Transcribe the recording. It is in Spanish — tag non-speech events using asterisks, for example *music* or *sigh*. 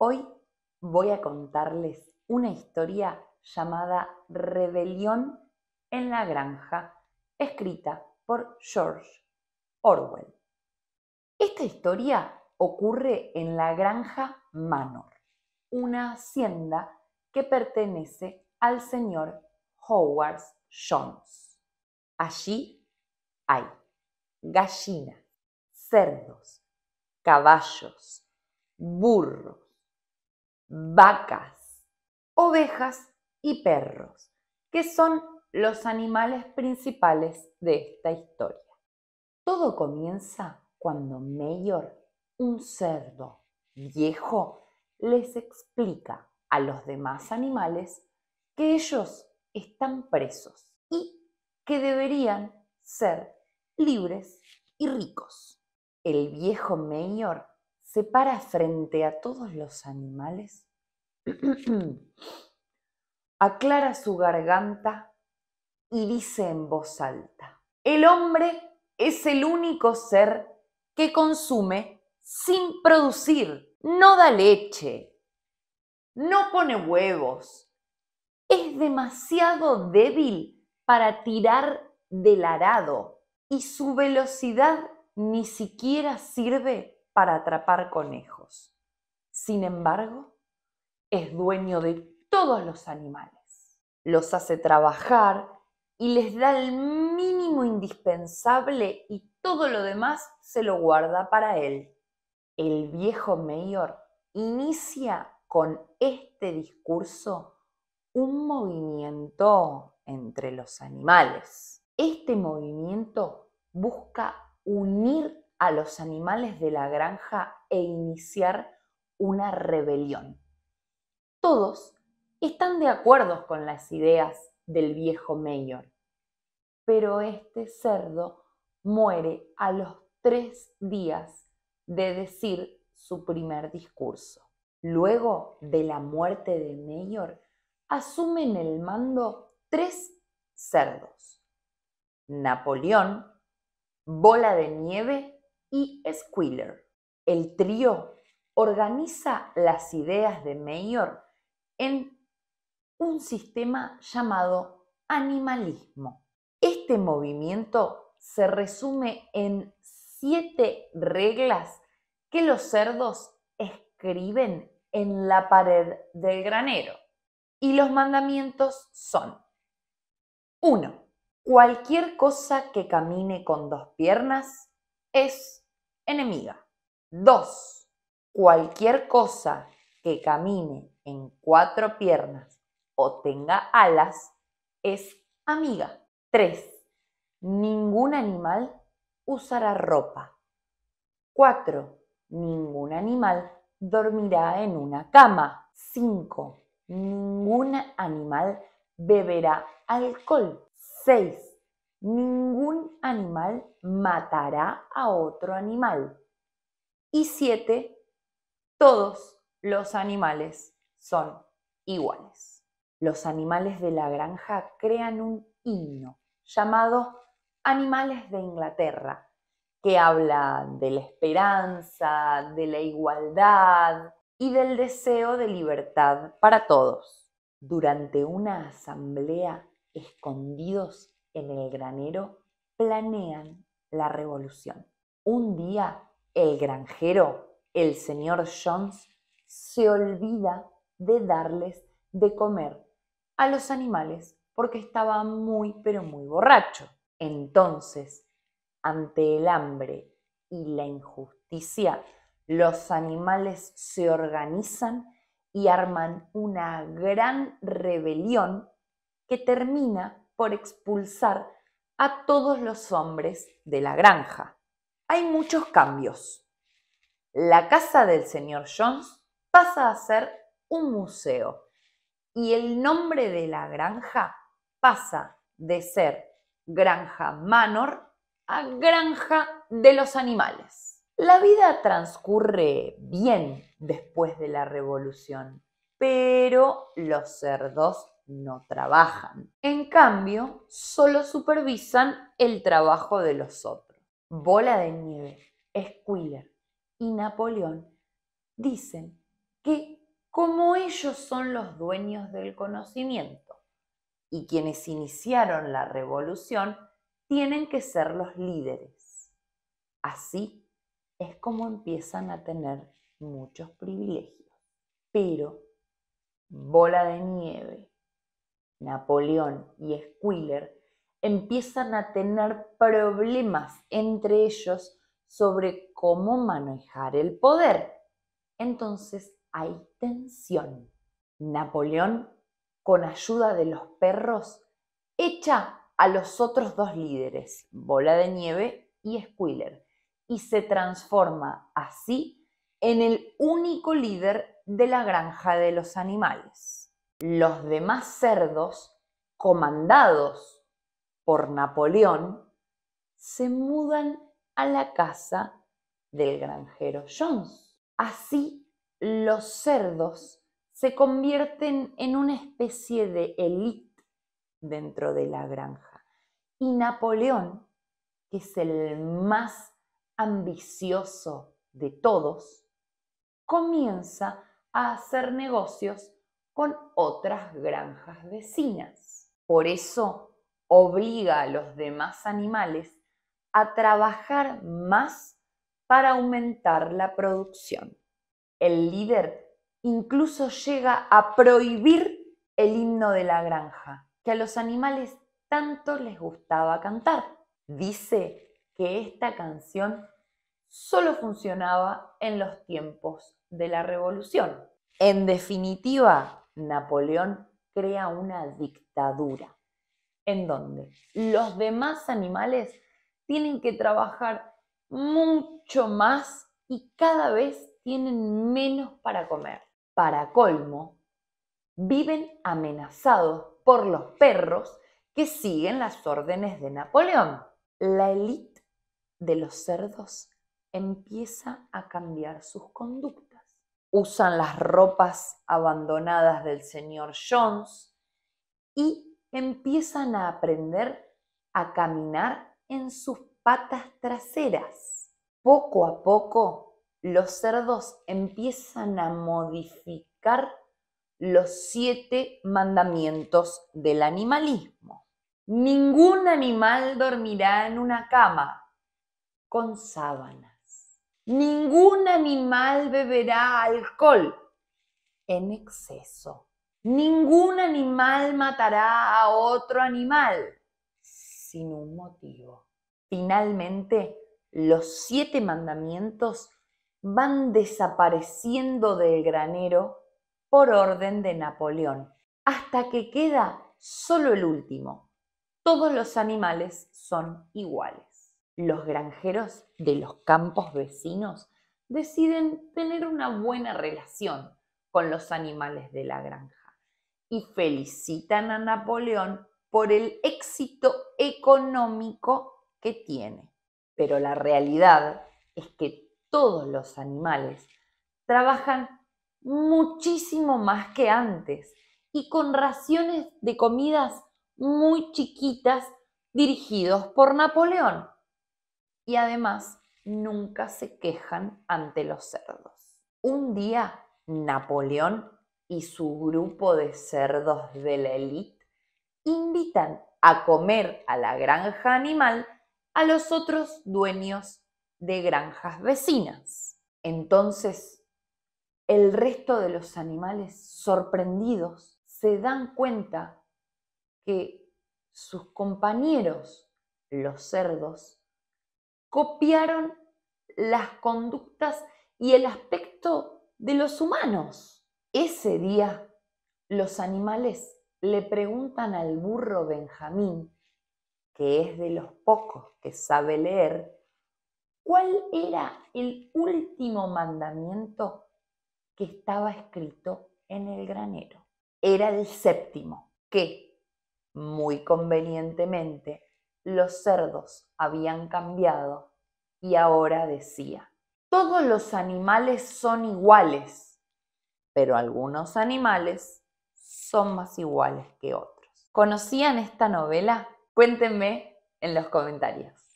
Hoy voy a contarles una historia llamada Rebelión en la Granja, escrita por George Orwell. Esta historia ocurre en la Granja Manor, una hacienda que pertenece al señor Howard Jones. Allí hay gallinas, cerdos, caballos, burros, vacas, ovejas y perros, que son los animales principales de esta historia. Todo comienza cuando Mayor, un cerdo viejo, les explica a los demás animales que ellos están presos y que deberían ser libres y ricos. El viejo Mayor se para frente a todos los animales, *clears throat* aclara su garganta y dice en voz alta, el hombre es el único ser que consume sin producir, no da leche, no pone huevos, es demasiado débil para tirar del arado y su velocidad ni siquiera sirve para atrapar conejos. Sin embargo, es dueño de todos los animales. Los hace trabajar y les da el mínimo indispensable y todo lo demás se lo guarda para él. El viejo mayor inicia con este discurso un movimiento entre los animales. Este movimiento busca unir a los animales de la granja e iniciar una rebelión. Todos están de acuerdo con las ideas del viejo Mayor, pero este cerdo muere a los tres días de decir su primer discurso. Luego de la muerte de Mayor, asumen el mando tres cerdos. Napoleón, Bola de Nieve y Squiller. El trío organiza las ideas de Mayor en un sistema llamado animalismo. Este movimiento se resume en siete reglas que los cerdos escriben en la pared del granero. Y los mandamientos son 1. Cualquier cosa que camine con dos piernas es enemiga. 2. Cualquier cosa que camine en cuatro piernas o tenga alas es amiga. 3. Ningún animal usará ropa. 4. Ningún animal dormirá en una cama. 5. Ningún animal beberá alcohol. 6 ningún animal matará a otro animal. Y siete, todos los animales son iguales. Los animales de la granja crean un himno llamado Animales de Inglaterra, que habla de la esperanza, de la igualdad y del deseo de libertad para todos. Durante una asamblea, escondidos en el granero planean la revolución. Un día el granjero, el señor Jones, se olvida de darles de comer a los animales porque estaba muy pero muy borracho. Entonces, ante el hambre y la injusticia, los animales se organizan y arman una gran rebelión que termina por expulsar a todos los hombres de la granja. Hay muchos cambios. La casa del señor Jones pasa a ser un museo y el nombre de la granja pasa de ser Granja Manor a Granja de los Animales. La vida transcurre bien después de la revolución, pero los cerdos no trabajan. En cambio, solo supervisan el trabajo de los otros. Bola de Nieve, Squiller y Napoleón dicen que como ellos son los dueños del conocimiento y quienes iniciaron la revolución, tienen que ser los líderes. Así es como empiezan a tener muchos privilegios. Pero, bola de nieve, Napoleón y Squiller empiezan a tener problemas entre ellos sobre cómo manejar el poder. Entonces hay tensión. Napoleón, con ayuda de los perros, echa a los otros dos líderes, Bola de Nieve y Squiller, y se transforma así en el único líder de la granja de los animales los demás cerdos, comandados por Napoleón, se mudan a la casa del granjero Jones. Así, los cerdos se convierten en una especie de élite dentro de la granja. Y Napoleón, que es el más ambicioso de todos, comienza a hacer negocios con otras granjas vecinas. Por eso obliga a los demás animales a trabajar más para aumentar la producción. El líder incluso llega a prohibir el himno de la granja, que a los animales tanto les gustaba cantar. Dice que esta canción solo funcionaba en los tiempos de la revolución. En definitiva, Napoleón crea una dictadura en donde los demás animales tienen que trabajar mucho más y cada vez tienen menos para comer. Para colmo, viven amenazados por los perros que siguen las órdenes de Napoleón. La élite de los cerdos empieza a cambiar sus conductas usan las ropas abandonadas del señor Jones y empiezan a aprender a caminar en sus patas traseras. Poco a poco, los cerdos empiezan a modificar los siete mandamientos del animalismo. Ningún animal dormirá en una cama con sábana Ningún animal beberá alcohol en exceso. Ningún animal matará a otro animal sin un motivo. Finalmente, los siete mandamientos van desapareciendo del granero por orden de Napoleón, hasta que queda solo el último. Todos los animales son iguales los granjeros de los campos vecinos deciden tener una buena relación con los animales de la granja y felicitan a Napoleón por el éxito económico que tiene. Pero la realidad es que todos los animales trabajan muchísimo más que antes y con raciones de comidas muy chiquitas dirigidos por Napoleón y además nunca se quejan ante los cerdos. Un día, Napoleón y su grupo de cerdos de la élite invitan a comer a la granja animal a los otros dueños de granjas vecinas. Entonces, el resto de los animales sorprendidos se dan cuenta que sus compañeros, los cerdos, copiaron las conductas y el aspecto de los humanos. Ese día, los animales le preguntan al burro Benjamín, que es de los pocos que sabe leer, cuál era el último mandamiento que estaba escrito en el granero. Era el séptimo, que, muy convenientemente, los cerdos habían cambiado y ahora decía, todos los animales son iguales, pero algunos animales son más iguales que otros. ¿Conocían esta novela? Cuéntenme en los comentarios.